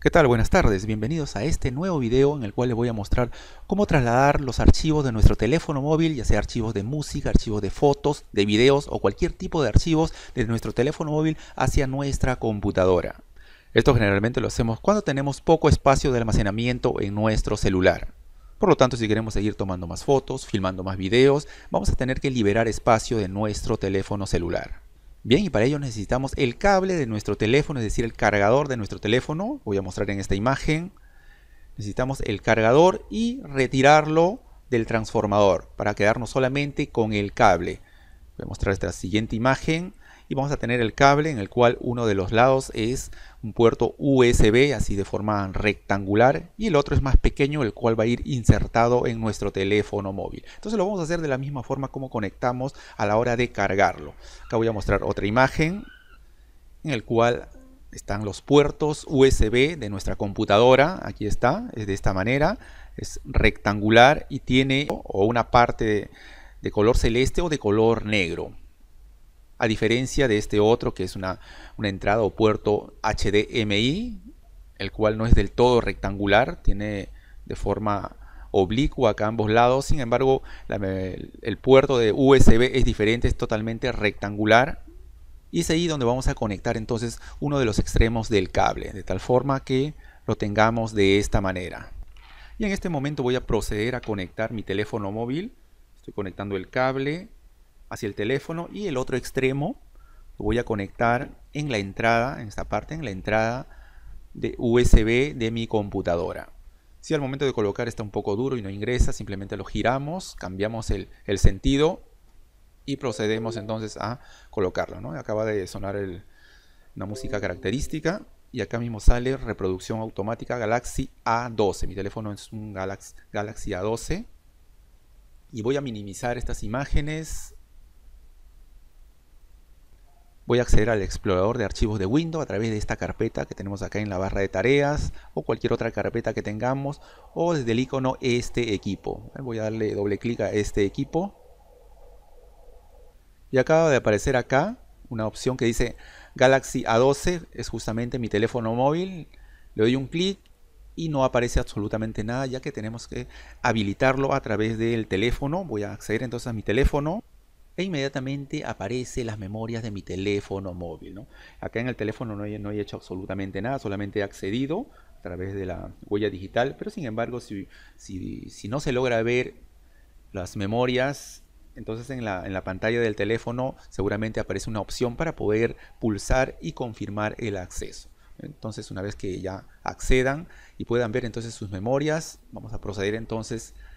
¿Qué tal? Buenas tardes, bienvenidos a este nuevo video en el cual les voy a mostrar cómo trasladar los archivos de nuestro teléfono móvil, ya sea archivos de música, archivos de fotos, de videos o cualquier tipo de archivos de nuestro teléfono móvil hacia nuestra computadora. Esto generalmente lo hacemos cuando tenemos poco espacio de almacenamiento en nuestro celular. Por lo tanto, si queremos seguir tomando más fotos, filmando más videos, vamos a tener que liberar espacio de nuestro teléfono celular. Bien, y para ello necesitamos el cable de nuestro teléfono, es decir, el cargador de nuestro teléfono. Voy a mostrar en esta imagen. Necesitamos el cargador y retirarlo del transformador para quedarnos solamente con el cable. Voy a mostrar esta siguiente imagen y vamos a tener el cable en el cual uno de los lados es un puerto USB así de forma rectangular y el otro es más pequeño el cual va a ir insertado en nuestro teléfono móvil entonces lo vamos a hacer de la misma forma como conectamos a la hora de cargarlo acá voy a mostrar otra imagen en el cual están los puertos USB de nuestra computadora aquí está es de esta manera es rectangular y tiene o una parte de, de color celeste o de color negro a diferencia de este otro que es una, entrada o puerto HDMI, el cual no es del todo rectangular, tiene de forma oblicua acá a ambos lados, sin embargo el puerto de USB es diferente, es totalmente rectangular y es ahí donde vamos a conectar entonces uno de los extremos del cable, de tal forma que lo tengamos de esta manera. Y en este momento voy a proceder a conectar mi teléfono móvil, estoy conectando el cable hacia el teléfono y el otro extremo lo voy a conectar en la entrada, en esta parte, en la entrada de USB de mi computadora. Si al momento de colocar está un poco duro y no ingresa, simplemente lo giramos, cambiamos el, sentido y procedemos entonces a colocarlo. ¿no? Acaba de sonar el, una música característica y acá mismo sale reproducción automática Galaxy A12. Mi teléfono es un Galaxy, Galaxy A12 y voy a minimizar estas imágenes voy a acceder al explorador de archivos de Windows a través de esta carpeta que tenemos acá en la barra de tareas o cualquier otra carpeta que tengamos o desde el icono este equipo. Voy a darle doble clic a este equipo y acaba de aparecer acá una opción que dice Galaxy A12, es justamente mi teléfono móvil, le doy un clic y no aparece absolutamente nada ya que tenemos que habilitarlo a través del teléfono, voy a acceder entonces a mi teléfono e inmediatamente aparecen las memorias de mi teléfono móvil. Acá en el teléfono no he, hecho absolutamente nada, solamente he accedido a través de la huella digital, pero sin embargo, si, no se logra ver las memorias, entonces en la, en la, pantalla del teléfono seguramente aparece una opción para poder pulsar y confirmar el acceso. Entonces una vez que ya accedan y puedan ver entonces sus memorias, vamos a proceder entonces a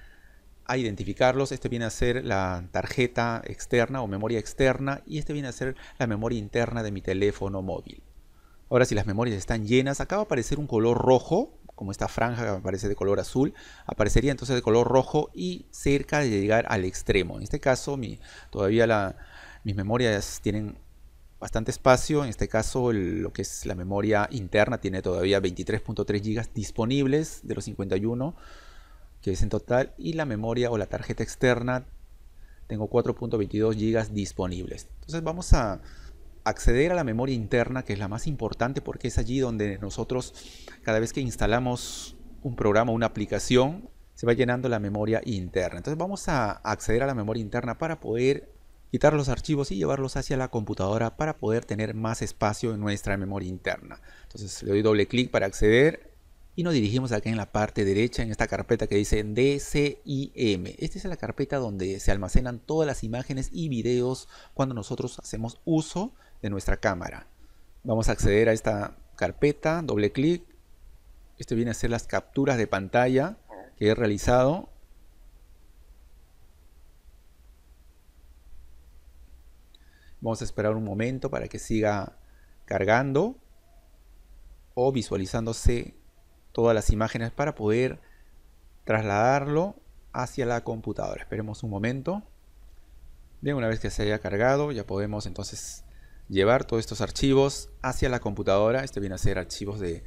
a identificarlos. Este viene a ser la tarjeta externa o memoria externa y este viene a ser la memoria interna de mi teléfono móvil. Ahora si las memorias están llenas, acaba va a aparecer un color rojo, como esta franja que aparece de color azul, aparecería entonces de color rojo y cerca de llegar al extremo. En este caso mi, todavía mis memorias tienen bastante espacio. En este caso, lo que es la memoria interna tiene todavía 23.3 GB disponibles de los 51 que es en total, y la memoria o la tarjeta externa, tengo 4.22 GB disponibles. Entonces vamos a acceder a la memoria interna, que es la más importante porque es allí donde nosotros, cada vez que instalamos un programa, una aplicación, se va llenando la memoria interna. Entonces vamos a acceder a la memoria interna para poder quitar los archivos y llevarlos hacia la computadora para poder tener más espacio en nuestra memoria interna. Entonces le doy doble clic para acceder y nos dirigimos acá en la parte derecha en esta carpeta que dice DCIM. Esta es la carpeta donde se almacenan todas las imágenes y videos cuando nosotros hacemos uso de nuestra cámara. Vamos a acceder a esta carpeta, doble clic. Esto viene a ser las capturas de pantalla que he realizado. Vamos a esperar un momento para que siga cargando o visualizándose todas las imágenes para poder trasladarlo hacia la computadora. Esperemos un momento. Bien, una vez que se haya cargado, ya podemos entonces llevar todos estos archivos hacia la computadora. Este viene a ser archivos de,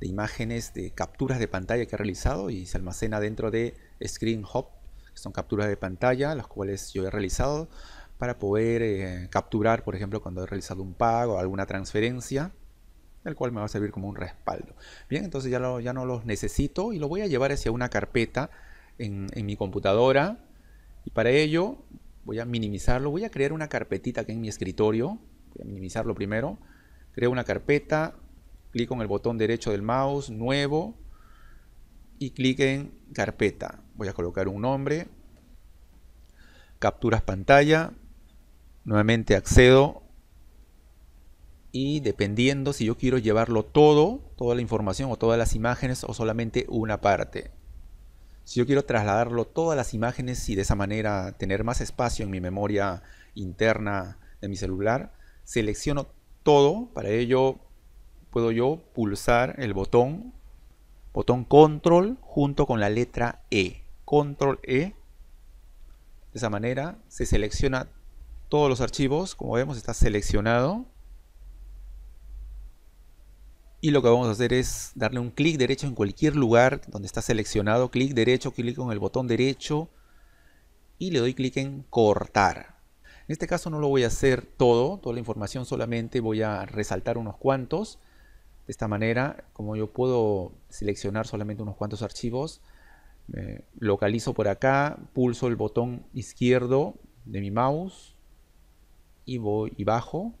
imágenes, de capturas de pantalla que he realizado y se almacena dentro de Screen que son capturas de pantalla, las cuales yo he realizado para poder eh, capturar, por ejemplo, cuando he realizado un pago, o alguna transferencia el cual me va a servir como un respaldo. Bien, entonces ya, ya no los necesito y lo voy a llevar hacia una carpeta en, mi computadora. Y para ello voy a minimizarlo, voy a crear una carpetita aquí en mi escritorio. Voy a minimizarlo primero. Creo una carpeta, clic en el botón derecho del mouse, nuevo, y clic en carpeta. Voy a colocar un nombre, capturas pantalla, nuevamente accedo y dependiendo si yo quiero llevarlo todo, toda la información o todas las imágenes o solamente una parte. Si yo quiero trasladarlo todas las imágenes y de esa manera tener más espacio en mi memoria interna de mi celular, selecciono todo, para ello puedo yo pulsar el botón botón control junto con la letra E. Control E. De esa manera se selecciona todos los archivos, como vemos está seleccionado y lo que vamos a hacer es darle un clic derecho en cualquier lugar donde está seleccionado, clic derecho, clic con el botón derecho y le doy clic en cortar. En este caso no lo voy a hacer todo, toda la información solamente voy a resaltar unos cuantos. De esta manera, como yo puedo seleccionar solamente unos cuantos archivos, localizo por acá, pulso el botón izquierdo de mi mouse y voy y bajo.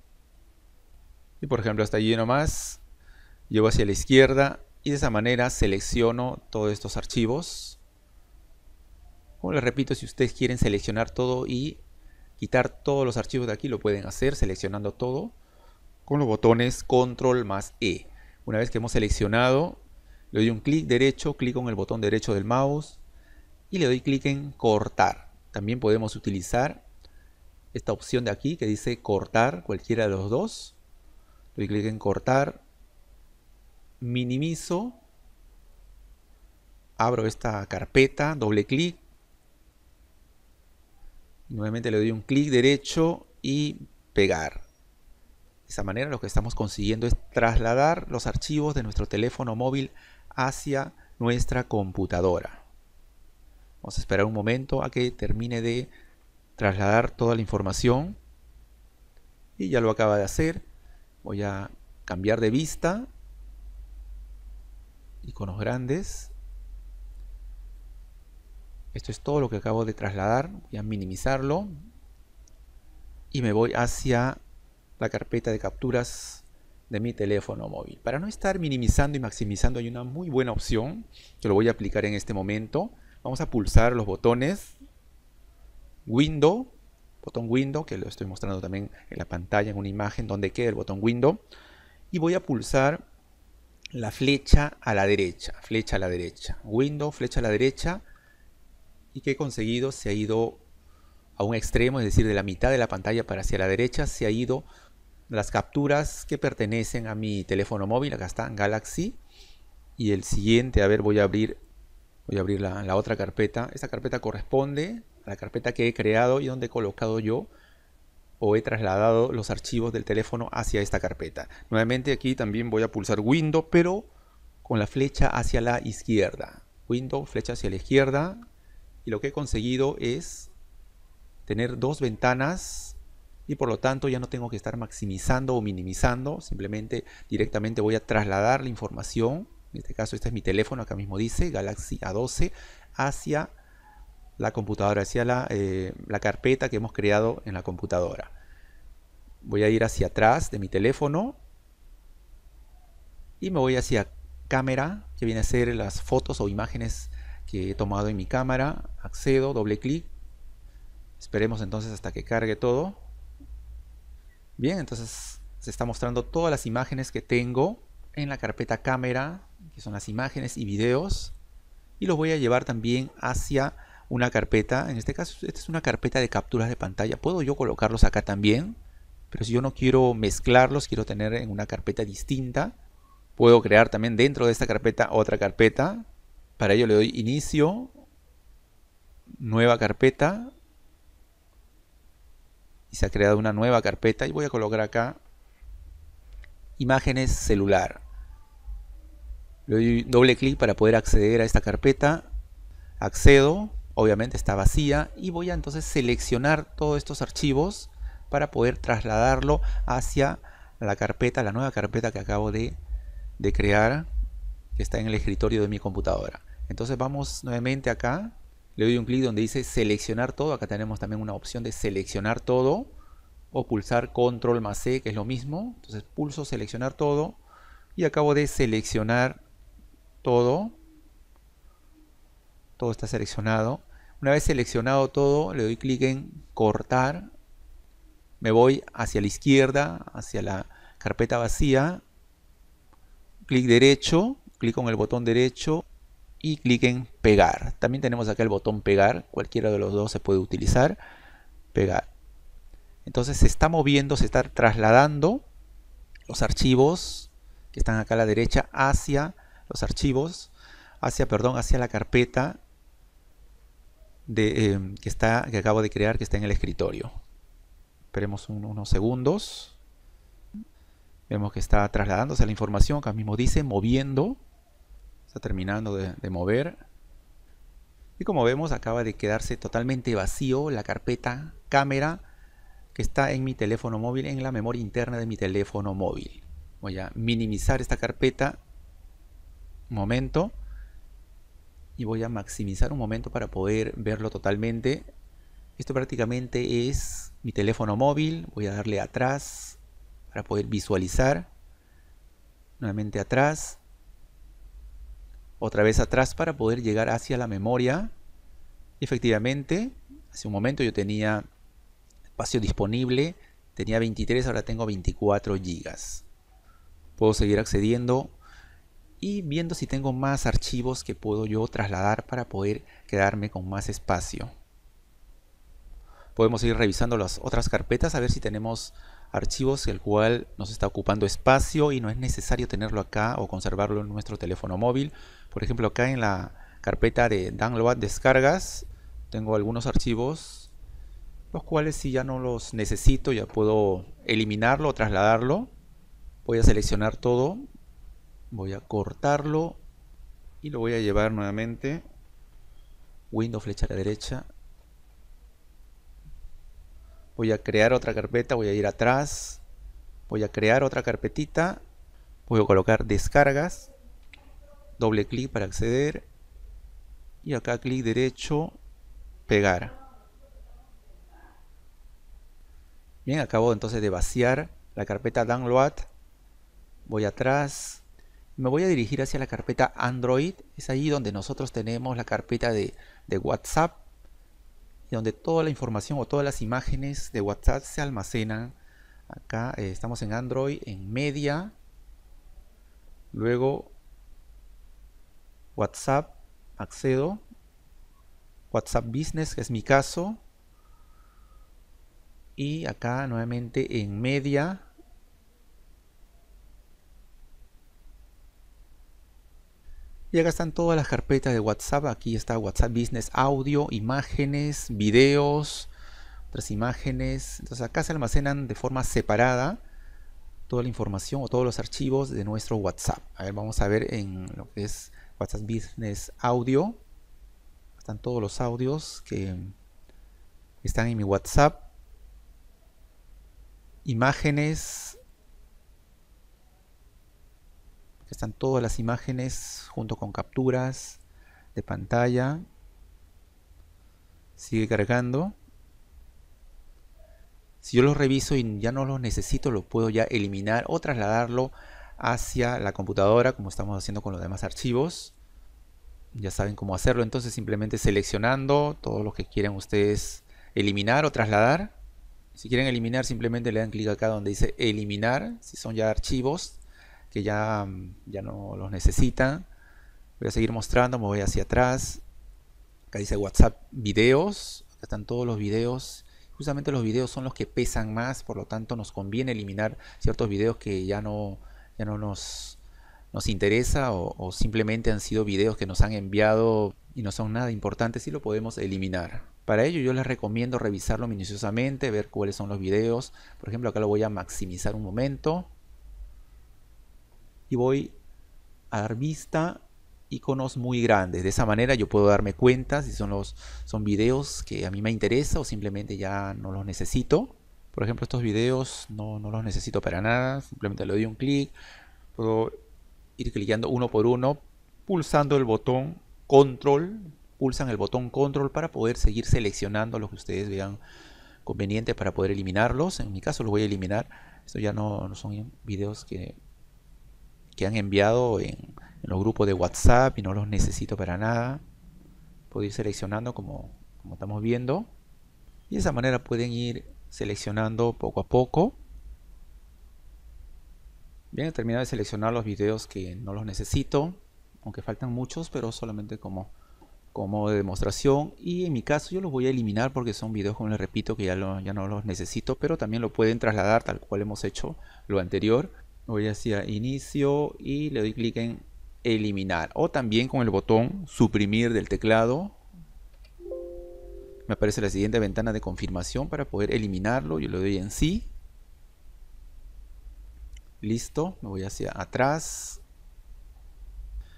Y por ejemplo, hasta allí nomás llevo hacia la izquierda y de esa manera selecciono todos estos archivos. Como les repito, si ustedes quieren seleccionar todo y quitar todos los archivos de aquí, lo pueden hacer seleccionando todo con los botones control más E. Una vez que hemos seleccionado, le doy un clic derecho, clic en el botón derecho del mouse y le doy clic en cortar. También podemos utilizar esta opción de aquí que dice cortar cualquiera de los dos. Doy clic en cortar minimizo, abro esta carpeta, doble clic, nuevamente le doy un clic derecho y pegar. De esa manera lo que estamos consiguiendo es trasladar los archivos de nuestro teléfono móvil hacia nuestra computadora. Vamos a esperar un momento a que termine de trasladar toda la información. Y ya lo acaba de hacer. Voy a cambiar de vista iconos grandes. Esto es todo lo que acabo de trasladar. Voy a minimizarlo. Y me voy hacia la carpeta de capturas de mi teléfono móvil. Para no estar minimizando y maximizando hay una muy buena opción que lo voy a aplicar en este momento. Vamos a pulsar los botones Window, botón Window que lo estoy mostrando también en la pantalla en una imagen donde queda el botón Window y voy a pulsar la flecha a la derecha, flecha a la derecha, window, flecha a la derecha, y que he conseguido, se ha ido a un extremo, es decir, de la mitad de la pantalla para hacia la derecha, se ha ido las capturas que pertenecen a mi teléfono móvil, acá está Galaxy, y el siguiente, a ver, voy a abrir, voy a abrir la, la otra carpeta, esta carpeta corresponde a la carpeta que he creado y donde he colocado yo o he trasladado los archivos del teléfono hacia esta carpeta. Nuevamente aquí también voy a pulsar Windows, pero con la flecha hacia la izquierda. Windows, flecha hacia la izquierda. Y lo que he conseguido es tener dos ventanas y por lo tanto ya no tengo que estar maximizando o minimizando. Simplemente directamente voy a trasladar la información. En este caso este es mi teléfono, acá mismo dice Galaxy A12, hacia la computadora, hacia la, eh, la carpeta que hemos creado en la computadora. Voy a ir hacia atrás de mi teléfono y me voy hacia cámara, que viene a ser las fotos o imágenes que he tomado en mi cámara. Accedo, doble clic. Esperemos entonces hasta que cargue todo. Bien, entonces se está mostrando todas las imágenes que tengo en la carpeta cámara, que son las imágenes y videos. Y los voy a llevar también hacia una carpeta, en este caso esta es una carpeta de capturas de pantalla, puedo yo colocarlos acá también, pero si yo no quiero mezclarlos, quiero tener en una carpeta distinta, puedo crear también dentro de esta carpeta otra carpeta, para ello le doy inicio, nueva carpeta, y se ha creado una nueva carpeta, y voy a colocar acá imágenes celular. Le doy doble clic para poder acceder a esta carpeta, accedo, obviamente está vacía y voy a entonces seleccionar todos estos archivos para poder trasladarlo hacia la carpeta, la nueva carpeta que acabo de, de crear que está en el escritorio de mi computadora. Entonces vamos nuevamente acá, le doy un clic donde dice seleccionar todo, acá tenemos también una opción de seleccionar todo o pulsar control más C e, que es lo mismo, entonces pulso seleccionar todo y acabo de seleccionar todo, todo está seleccionado una vez seleccionado todo, le doy clic en cortar. Me voy hacia la izquierda, hacia la carpeta vacía. Clic derecho, clic en el botón derecho y clic en pegar. También tenemos acá el botón pegar, cualquiera de los dos se puede utilizar. Pegar. Entonces se está moviendo, se está trasladando los archivos que están acá a la derecha hacia los archivos, hacia, perdón, hacia la carpeta Em, que, está, que acabo de crear que está en el escritorio. Esperemos unos segundos. Vemos que está trasladándose la información, que mismo dice, moviendo. Está terminando de, de mover. Y como vemos, acaba de quedarse totalmente vacío la carpeta cámara que está en mi teléfono móvil, en la memoria interna de mi teléfono móvil. Voy a minimizar esta carpeta. Un momento y voy a maximizar un momento para poder verlo totalmente. Esto prácticamente es mi teléfono móvil. Voy a darle atrás para poder visualizar. Nuevamente atrás. Otra vez atrás para poder llegar hacia la memoria. Efectivamente, hace un momento yo tenía espacio disponible. Tenía 23, ahora tengo 24 gigas. Puedo seguir accediendo y viendo si tengo más archivos que puedo yo trasladar para poder quedarme con más espacio. Podemos ir revisando las otras carpetas a ver si tenemos archivos el cual nos está ocupando espacio y no es necesario tenerlo acá o conservarlo en nuestro teléfono móvil. Por ejemplo acá en la carpeta de download descargas tengo algunos archivos los cuales si ya no los necesito ya puedo eliminarlo o trasladarlo. Voy a seleccionar todo voy a cortarlo y lo voy a llevar nuevamente Windows flecha a la derecha voy a crear otra carpeta voy a ir atrás voy a crear otra carpetita voy a colocar descargas doble clic para acceder y acá clic derecho pegar bien acabo entonces de vaciar la carpeta download voy atrás me voy a dirigir hacia la carpeta Android. Es ahí donde nosotros tenemos la carpeta de, WhatsApp, donde toda la información o todas las imágenes de WhatsApp se almacenan. Acá eh, estamos en Android, en Media, luego WhatsApp, accedo, WhatsApp Business, que es mi caso, y acá nuevamente en Media, Y acá están todas las carpetas de WhatsApp. Aquí está WhatsApp Business Audio, imágenes, videos, otras imágenes. Entonces acá se almacenan de forma separada toda la información o todos los archivos de nuestro WhatsApp. A ver, vamos a ver en lo que es WhatsApp Business Audio. Están todos los audios que están en mi WhatsApp. Imágenes, están todas las imágenes junto con capturas de pantalla. Sigue cargando. Si yo los reviso y ya no lo necesito, lo puedo ya eliminar o trasladarlo hacia la computadora, como estamos haciendo con los demás archivos. Ya saben cómo hacerlo, entonces simplemente seleccionando todos los que quieren ustedes eliminar o trasladar. Si quieren eliminar, simplemente le dan clic acá donde dice eliminar, si son ya archivos que ya, mm, ya no los necesitan Voy a seguir mostrando, me voy hacia atrás. Acá dice WhatsApp videos. Acá están todos los videos. Justamente los videos son los que pesan más, por lo tanto nos conviene eliminar ciertos videos que ya no, ya no nos, nos interesa o, o simplemente han sido videos que nos han enviado y no son nada importantes y lo podemos eliminar. Para ello yo les recomiendo revisarlo minuciosamente, ver cuáles son los videos. Por ejemplo, acá lo voy a maximizar un momento y voy a dar vista iconos muy grandes. De esa manera yo puedo darme cuenta si son, los, son videos que a mí me interesa o simplemente ya no los necesito. Por ejemplo, estos videos no, los necesito para nada, simplemente le doy un clic, puedo ir clicando uno por uno, pulsando el botón control, pulsan el botón control para poder seguir seleccionando los que ustedes vean convenientes para poder eliminarlos. En mi caso los voy a eliminar, esto ya no, no son videos que que han enviado en, los grupos de WhatsApp y no los necesito para nada. Puedo ir seleccionando como, estamos viendo. Y de esa manera pueden ir seleccionando poco a poco. Bien, he terminado de seleccionar los videos que no los necesito, aunque faltan muchos, pero solamente como, como demostración. Y en mi caso yo los voy a eliminar porque son videos, como les repito, que ya, ya no los necesito, pero también lo pueden trasladar tal cual hemos hecho lo anterior voy hacia inicio y le doy clic en eliminar o también con el botón suprimir del teclado me aparece la siguiente ventana de confirmación para poder eliminarlo yo le doy en sí listo me voy hacia atrás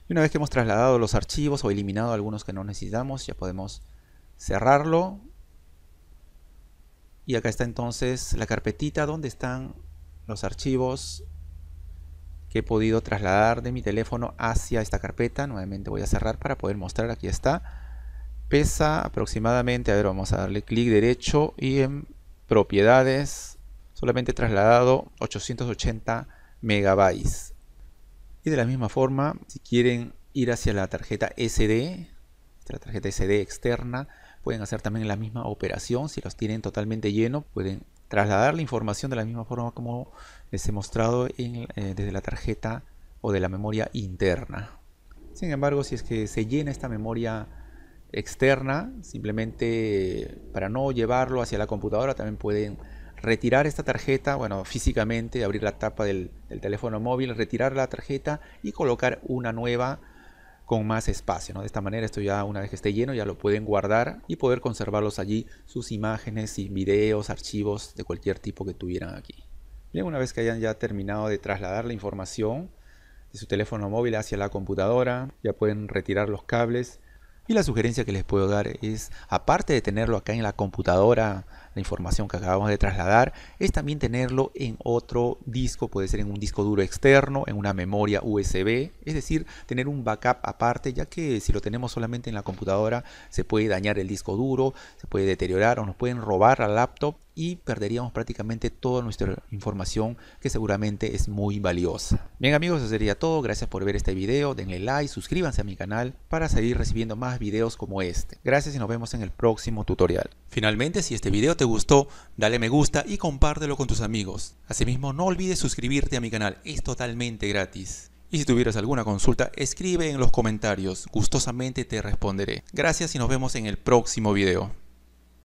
y una vez que hemos trasladado los archivos o eliminado algunos que no necesitamos ya podemos cerrarlo y acá está entonces la carpetita donde están los archivos que he podido trasladar de mi teléfono hacia esta carpeta. Nuevamente voy a cerrar para poder mostrar, aquí está. Pesa aproximadamente, a ver, vamos a darle clic derecho y en propiedades, solamente trasladado 880 megabytes. Y de la misma forma, si quieren ir hacia la tarjeta SD, la tarjeta SD externa, pueden hacer también la misma operación. Si los tienen totalmente lleno, pueden trasladar la información de la misma forma como les he mostrado eh, desde la tarjeta o de la memoria interna. Sin embargo, si es que se llena esta memoria externa, simplemente para no llevarlo hacia la computadora, también pueden retirar esta tarjeta, bueno, físicamente abrir la tapa del, del teléfono móvil, retirar la tarjeta y colocar una nueva con más espacio. ¿no? De esta manera esto ya una vez que esté lleno ya lo pueden guardar y poder conservarlos allí sus imágenes y videos, archivos de cualquier tipo que tuvieran aquí. Bien, una vez que hayan ya terminado de trasladar la información de su teléfono móvil hacia la computadora, ya pueden retirar los cables. Y la sugerencia que les puedo dar es, aparte de tenerlo acá en la computadora la información que acabamos de trasladar, es también tenerlo en otro disco, puede ser en un disco duro externo, en una memoria USB, es decir, tener un backup aparte, ya que si lo tenemos solamente en la computadora se puede dañar el disco duro, se puede deteriorar o nos pueden robar al laptop y perderíamos prácticamente toda nuestra información que seguramente es muy valiosa. Bien amigos, eso sería todo. Gracias por ver este video. Denle like, suscríbanse a mi canal para seguir recibiendo más videos como este. Gracias y nos vemos en el próximo tutorial. Finalmente, si este video te gustó, dale me gusta y compártelo con tus amigos. Asimismo, no olvides suscribirte a mi canal. Es totalmente gratis. Y si tuvieras alguna consulta, escribe en los comentarios. Gustosamente te responderé. Gracias y nos vemos en el próximo video.